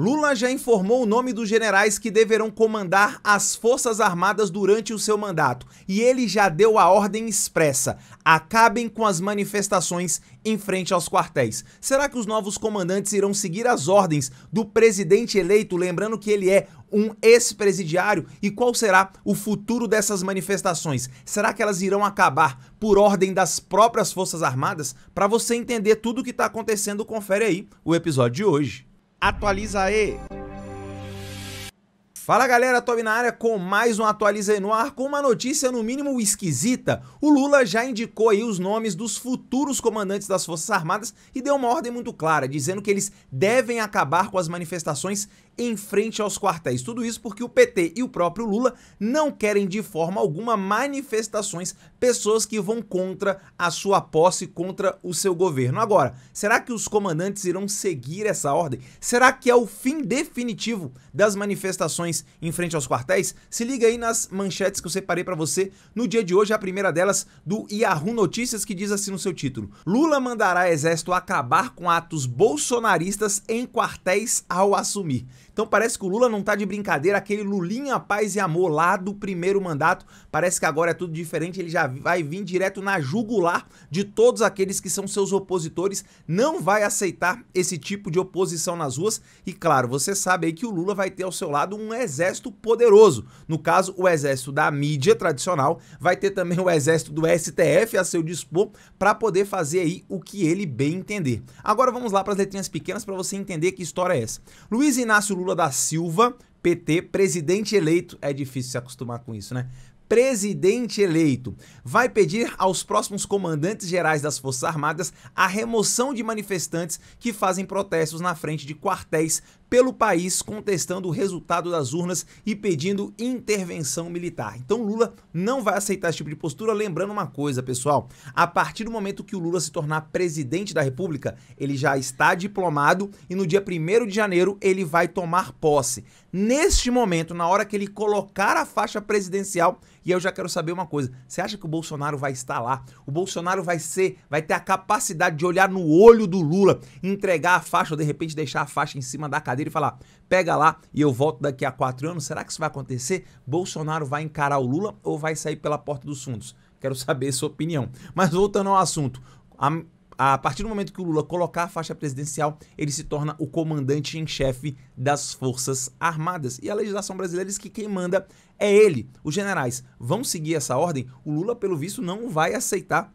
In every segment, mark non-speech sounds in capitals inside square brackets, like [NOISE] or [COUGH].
Lula já informou o nome dos generais que deverão comandar as Forças Armadas durante o seu mandato e ele já deu a ordem expressa: acabem com as manifestações em frente aos quartéis. Será que os novos comandantes irão seguir as ordens do presidente eleito, lembrando que ele é um ex-presidiário? E qual será o futuro dessas manifestações? Será que elas irão acabar por ordem das próprias Forças Armadas? Para você entender tudo o que está acontecendo, confere aí o episódio de hoje. Atualiza aí! Fala galera, Tobi na área com mais um Atualiza aí no ar, com uma notícia no mínimo esquisita. O Lula já indicou aí os nomes dos futuros comandantes das Forças Armadas e deu uma ordem muito clara, dizendo que eles devem acabar com as manifestações em frente aos quartéis. Tudo isso porque o PT e o próprio Lula não querem de forma alguma manifestações, pessoas que vão contra a sua posse, contra o seu governo. Agora, será que os comandantes irão seguir essa ordem? Será que é o fim definitivo das manifestações em frente aos quartéis? Se liga aí nas manchetes que eu separei para você no dia de hoje, a primeira delas do Yahoo Notícias que diz assim no seu título: Lula mandará exército acabar com atos bolsonaristas em quartéis ao assumir. Então parece que o Lula não tá de brincadeira, aquele Lulinha paz e amor lá do primeiro mandato, parece que agora é tudo diferente, ele já vai vir direto na jugular de todos aqueles que são seus opositores, não vai aceitar esse tipo de oposição nas ruas e claro, você sabe aí que o Lula vai ter ao seu lado um exército poderoso. No caso, o exército da mídia tradicional, vai ter também o exército do STF a seu dispor para poder fazer aí o que ele bem entender. Agora vamos lá para as letrinhas pequenas para você entender que história é essa. Luiz Inácio Lula da Silva, PT, presidente eleito. É difícil se acostumar com isso, né? presidente eleito, vai pedir aos próximos comandantes gerais das Forças Armadas a remoção de manifestantes que fazem protestos na frente de quartéis pelo país contestando o resultado das urnas e pedindo intervenção militar. Então Lula não vai aceitar esse tipo de postura, lembrando uma coisa, pessoal, a partir do momento que o Lula se tornar presidente da República, ele já está diplomado e no dia 1 de janeiro ele vai tomar posse. Neste momento, na hora que ele colocar a faixa presidencial, e eu já quero saber uma coisa, você acha que o Bolsonaro vai estar lá? O Bolsonaro vai ser, vai ter a capacidade de olhar no olho do Lula, entregar a faixa ou de repente deixar a faixa em cima da cadeira ele e falar: pega lá e eu volto daqui a quatro anos. Será que isso vai acontecer? Bolsonaro vai encarar o Lula ou vai sair pela porta dos fundos? Quero [LAUGHS] saber sua opinião. Mas voltando ao assunto, a a partir do momento que o Lula colocar a faixa presidencial, ele se torna o comandante em chefe das Forças Armadas. E a legislação brasileira diz que quem manda é ele. Os generais vão seguir essa ordem? O Lula, pelo visto, não vai aceitar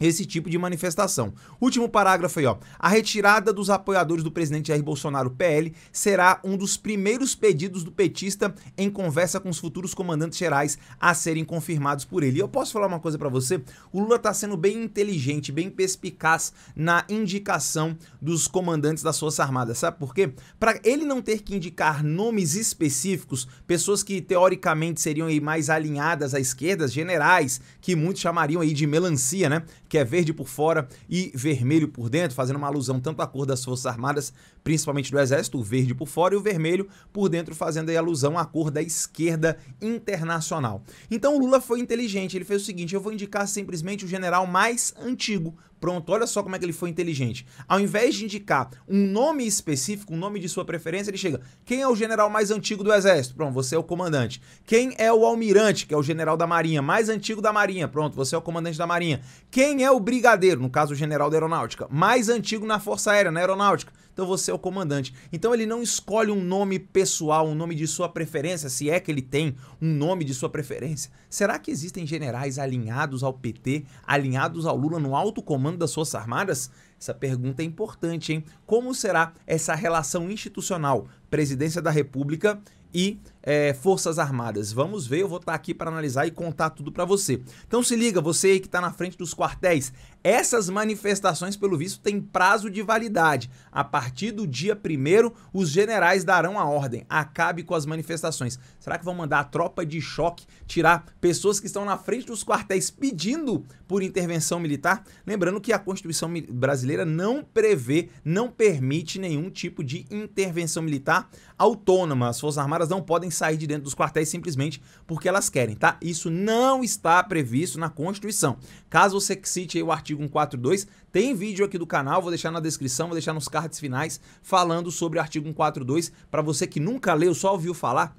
esse tipo de manifestação. Último parágrafo aí, ó. A retirada dos apoiadores do presidente Jair Bolsonaro PL será um dos primeiros pedidos do petista em conversa com os futuros comandantes gerais a serem confirmados por ele. E eu posso falar uma coisa para você? O Lula tá sendo bem inteligente, bem perspicaz na indicação dos comandantes das Forças Armadas, sabe por quê? Para ele não ter que indicar nomes específicos, pessoas que teoricamente seriam aí mais alinhadas à esquerda, generais, que muitos chamariam aí de melancia, né? que é verde por fora e vermelho por dentro, fazendo uma alusão tanto à cor das Forças Armadas, principalmente do Exército, o verde por fora e o vermelho por dentro, fazendo aí alusão à cor da esquerda internacional. Então o Lula foi inteligente, ele fez o seguinte: eu vou indicar simplesmente o general mais antigo Pronto, olha só como é que ele foi inteligente. Ao invés de indicar um nome específico, um nome de sua preferência, ele chega: quem é o general mais antigo do exército? Pronto, você é o comandante. Quem é o almirante, que é o general da marinha, mais antigo da marinha? Pronto, você é o comandante da marinha. Quem é o brigadeiro, no caso o general da aeronáutica, mais antigo na força aérea, na aeronáutica? então você é o comandante. Então ele não escolhe um nome pessoal, um nome de sua preferência, se é que ele tem um nome de sua preferência. Será que existem generais alinhados ao PT, alinhados ao Lula no alto comando das Forças Armadas? Essa pergunta é importante, hein? Como será essa relação institucional, presidência da República e é, Forças Armadas. Vamos ver, eu vou estar tá aqui para analisar e contar tudo para você. Então se liga, você aí que está na frente dos quartéis, essas manifestações, pelo visto, têm prazo de validade. A partir do dia 1 os generais darão a ordem. Acabe com as manifestações. Será que vão mandar a tropa de choque tirar pessoas que estão na frente dos quartéis pedindo por intervenção militar? Lembrando que a Constituição brasileira não prevê, não permite nenhum tipo de intervenção militar autônoma. As Forças Armadas não podem sair de dentro dos quartéis simplesmente porque elas querem, tá? Isso não está previsto na Constituição. Caso você cite o artigo 142, tem vídeo aqui do canal, vou deixar na descrição, vou deixar nos cards finais falando sobre o artigo 142 para você que nunca leu, só ouviu falar,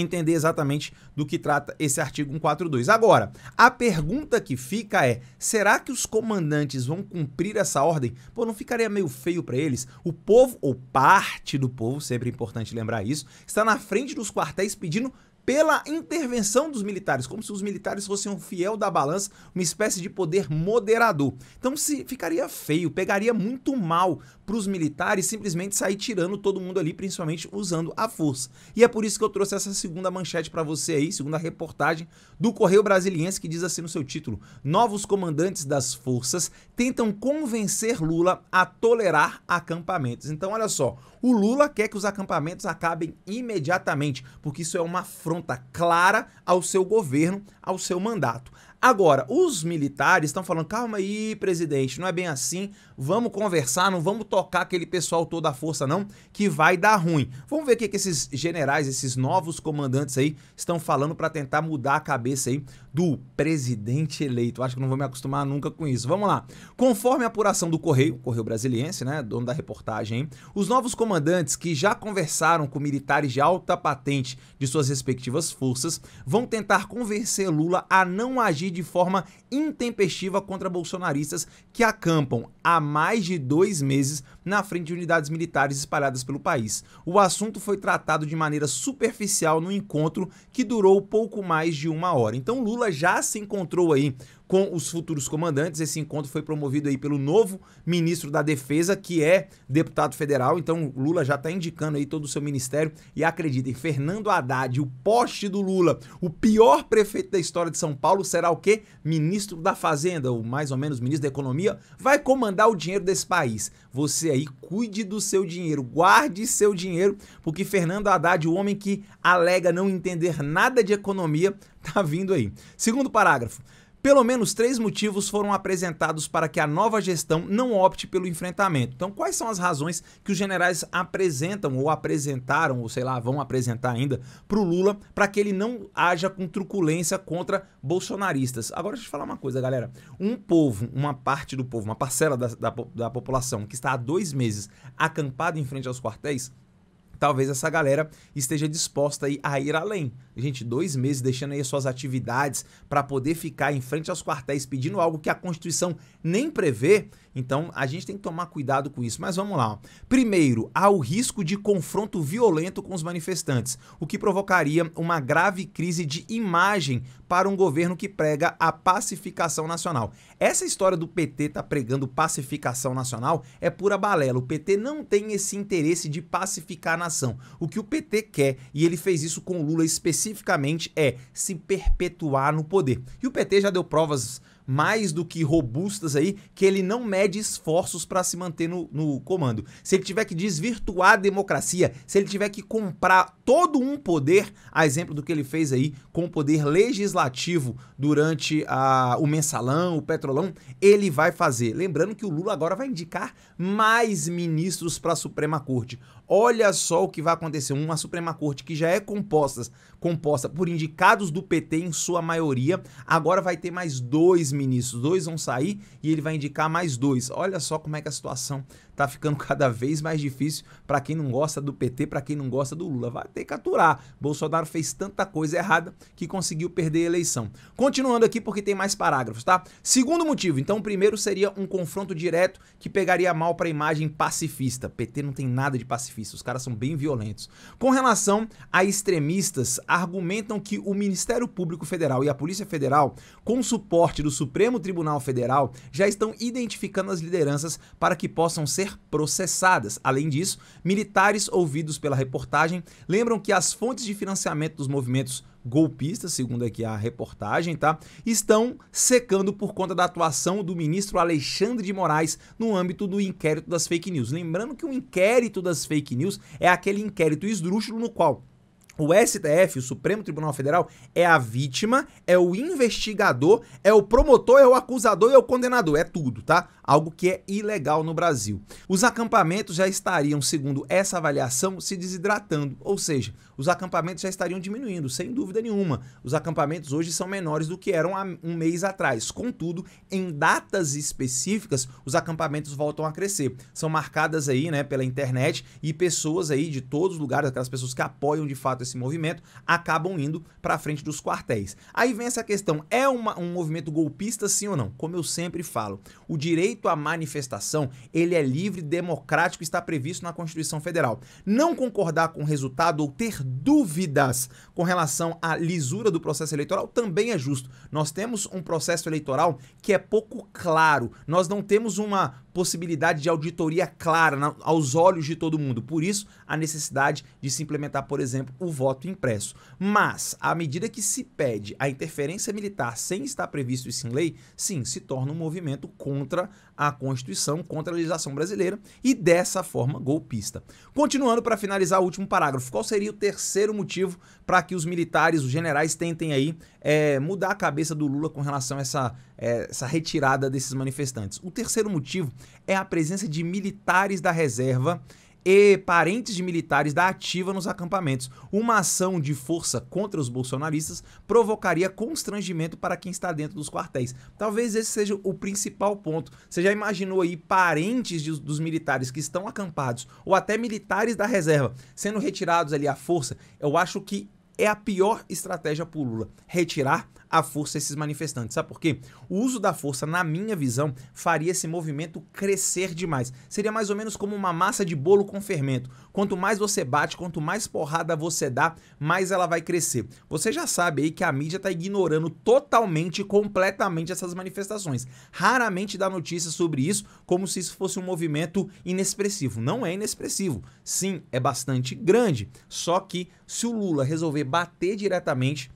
entender exatamente do que trata esse artigo 142. Agora, a pergunta que fica é: será que os comandantes vão cumprir essa ordem? Pô, não ficaria meio feio para eles? O povo ou parte do povo, sempre é importante lembrar isso, está na frente dos quartéis pedindo pela intervenção dos militares, como se os militares fossem um fiel da balança, uma espécie de poder moderador. Então se ficaria feio, pegaria muito mal para os militares simplesmente sair tirando todo mundo ali, principalmente usando a força. E é por isso que eu trouxe essa segunda manchete para você aí, segunda reportagem do Correio Brasiliense que diz assim no seu título: Novos comandantes das forças tentam convencer Lula a tolerar acampamentos. Então olha só, o Lula quer que os acampamentos acabem imediatamente, porque isso é uma afronta afronta tá clara ao seu governo, ao seu mandato. Agora, os militares estão falando: calma aí, presidente, não é bem assim. Vamos conversar, não vamos tocar aquele pessoal todo a força, não, que vai dar ruim. Vamos ver o que, que esses generais, esses novos comandantes aí, estão falando para tentar mudar a cabeça aí do presidente eleito. Acho que não vou me acostumar nunca com isso. Vamos lá. Conforme a apuração do Correio, Correio Brasiliense, né, dono da reportagem, os novos comandantes que já conversaram com militares de alta patente de suas respectivas forças vão tentar convencer Lula a não agir de forma intempestiva contra bolsonaristas que acampam há mais de dois meses na frente de unidades militares espalhadas pelo país. O assunto foi tratado de maneira superficial no encontro que durou pouco mais de uma hora. Então Lula já se encontrou aí com os futuros comandantes. Esse encontro foi promovido aí pelo novo ministro da Defesa, que é deputado federal. Então, Lula já está indicando aí todo o seu ministério. E acreditem, Fernando Haddad, o poste do Lula, o pior prefeito da história de São Paulo, será o quê? Ministro da Fazenda, ou mais ou menos ministro da Economia, vai comandar o dinheiro desse país. Você aí cuide do seu dinheiro, guarde seu dinheiro, porque Fernando Haddad, o homem que alega não entender nada de economia, [LAUGHS] tá vindo aí. Segundo parágrafo. Pelo menos três motivos foram apresentados para que a nova gestão não opte pelo enfrentamento. Então, quais são as razões que os generais apresentam ou apresentaram, ou sei lá, vão apresentar ainda para o Lula para que ele não haja com truculência contra bolsonaristas? Agora, deixa eu falar uma coisa, galera. Um povo, uma parte do povo, uma parcela da, da, da população que está há dois meses acampada em frente aos quartéis talvez essa galera esteja disposta a ir além. Gente, dois meses deixando aí suas atividades para poder ficar em frente aos quartéis pedindo algo que a Constituição nem prevê, então a gente tem que tomar cuidado com isso. Mas vamos lá. Primeiro, há o risco de confronto violento com os manifestantes, o que provocaria uma grave crise de imagem para um governo que prega a pacificação nacional. Essa história do PT tá pregando pacificação nacional é pura balela. O PT não tem esse interesse de pacificar a nação. O que o PT quer, e ele fez isso com Lula especificamente, é se perpetuar no poder. E o PT já deu provas mais do que robustas aí, que ele não mede esforços para se manter no, no comando. Se ele tiver que desvirtuar a democracia, se ele tiver que comprar todo um poder, a exemplo do que ele fez aí com o poder legislativo durante a, o mensalão, o petrolão, ele vai fazer. Lembrando que o Lula agora vai indicar mais ministros para a Suprema Corte. Olha só o que vai acontecer. Uma Suprema Corte que já é composta, composta por indicados do PT em sua maioria, agora vai ter mais dois ministros. Dois vão sair e ele vai indicar mais dois. Olha só como é que é a situação tá ficando [LAUGHS] cada vez mais difícil para quem não gosta do PT, para quem não gosta do Lula. Vai ter que aturar. Bolsonaro fez tanta coisa errada que conseguiu perder a eleição. Continuando aqui porque tem mais parágrafos, tá? Segundo motivo, então o primeiro seria um confronto direto que pegaria mal para a imagem pacifista. PT não tem nada de pacifista, os caras são bem violentos. Com relação a extremistas, argumentam que o Ministério Público Federal e a Polícia Federal, com suporte do Supremo Tribunal Federal, já estão identificando as lideranças para que possam ser ser processadas. Além disso, militares ouvidos pela reportagem lembram que as fontes de financiamento dos movimentos golpistas, segundo aqui a reportagem, tá? Estão secando por conta da atuação do ministro Alexandre de Moraes no âmbito do inquérito das fake news. Lembrando que o inquérito das fake news é aquele inquérito esdrúxulo no qual o STF, o Supremo Tribunal Federal, é a vítima, é o investigador, é o promotor, é o acusador e é o condenador. É tudo, tá? Algo que é ilegal no Brasil. Os acampamentos já estariam, segundo essa avaliação, se desidratando. Ou seja, os acampamentos já estariam diminuindo, sem dúvida nenhuma. Os acampamentos hoje são menores do que eram há um mês atrás. Contudo, em datas específicas, os acampamentos voltam a crescer. São marcadas aí, né, pela internet e pessoas aí de todos os lugares, aquelas pessoas que apoiam de fato esse movimento, acabam indo para frente dos quartéis. Aí vem essa questão: é uma, um movimento golpista, sim ou não? Como eu sempre falo, o direito à manifestação ele é livre, democrático, e está previsto na Constituição Federal. Não concordar com o resultado ou ter dúvidas com relação à lisura do processo eleitoral também é justo. Nós temos um processo eleitoral que é pouco claro. Nós não temos uma possibilidade de auditoria clara na, aos olhos de todo mundo. Por isso, a necessidade de se implementar, por exemplo, o voto impresso. Mas, à medida que se pede a interferência militar sem estar previsto isso em lei, sim, se torna um movimento contra a Constituição, contra a legislação brasileira e dessa forma golpista. Continuando para finalizar o último parágrafo, qual seria o terceiro motivo para que os militares, os generais tentem aí é, mudar a cabeça do Lula com relação a essa, é, essa retirada desses manifestantes. O terceiro motivo é a presença de militares da reserva e parentes de militares da ativa nos acampamentos. Uma ação de força contra os bolsonaristas provocaria constrangimento para quem está dentro dos quartéis. Talvez esse seja o principal ponto. Você já imaginou aí parentes de, dos militares que estão acampados ou até militares da reserva sendo retirados ali à força? Eu acho que é a pior estratégia para o Lula. Retirar a força esses manifestantes. Sabe por quê? O uso da força, na minha visão, faria esse movimento crescer demais. Seria mais ou menos como uma massa de bolo com fermento. Quanto mais você bate, quanto mais porrada você dá, mais ela vai crescer. Você já sabe aí que a mídia está ignorando totalmente e completamente essas manifestações. Raramente dá notícias sobre isso, como se isso fosse um movimento inexpressivo. Não é inexpressivo. Sim, é bastante grande. Só que se o Lula resolver bater diretamente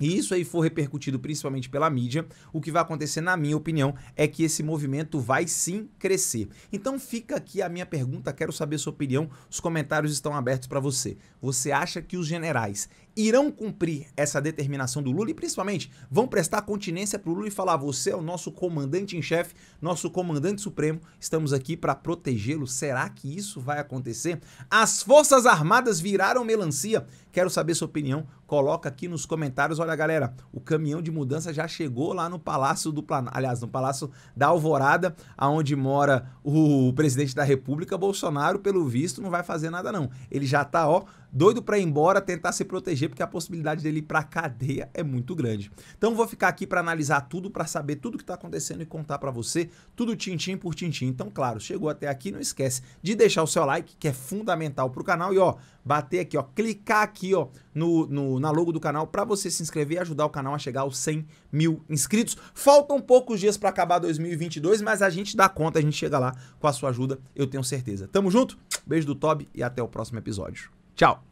e isso aí for repercutido principalmente pela mídia, o que vai acontecer, na minha opinião, é que esse movimento vai sim crescer. Então fica aqui a minha pergunta, quero saber sua opinião, os comentários estão abertos para você. Você acha que os generais, irão cumprir essa determinação do Lula e principalmente vão prestar continência para o Lula e falar: você é o nosso comandante em chefe, nosso comandante supremo, estamos aqui para protegê-lo. Será que isso vai acontecer? As Forças Armadas viraram melancia? Quero saber sua opinião. Coloca aqui nos comentários. Olha, galera, o caminhão de mudança já chegou lá no Palácio do Planalto, aliás, no Palácio da Alvorada, aonde mora o presidente da República, Bolsonaro, pelo visto, não vai fazer nada não. Ele já tá, ó, doido para ir embora, tentar se proteger, porque a possibilidade dele ir para cadeia é muito grande. Então vou ficar aqui para analisar tudo, para saber tudo que está acontecendo e contar para você, tudo tintim por tintim. Então, claro, chegou até aqui, não esquece de deixar o seu like, que é fundamental para o canal e ó, bater aqui, ó, clicar aqui, ó, no, no na logo do canal para você se inscrever e ajudar o canal a chegar aos 100 mil inscritos. Faltam poucos dias para acabar 2022, mas a gente dá conta, a gente chega lá com a sua ajuda, eu tenho certeza. Tamo junto, beijo do Toby e até o próximo episódio. Tchau.